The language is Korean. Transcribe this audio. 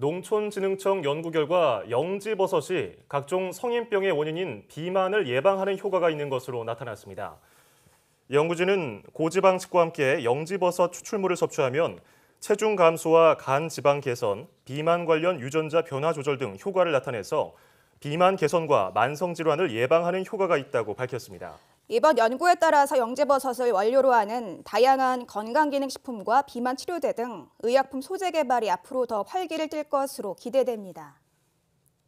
농촌진흥청 연구 결과 영지버섯이 각종 성인병의 원인인 비만을 예방하는 효과가 있는 것으로 나타났습니다. 연구진은 고지방식과 함께 영지버섯 추출물을 섭취하면 체중 감소와 간 지방 개선, 비만 관련 유전자 변화 조절 등 효과를 나타내서 비만 개선과 만성 질환을 예방하는 효과가 있다고 밝혔습니다. 이번 연구에 따라서 영재버섯을 원료로 하는 다양한 건강기능식품과 비만 치료제 등 의약품 소재 개발이 앞으로 더 활기를 띨 것으로 기대됩니다.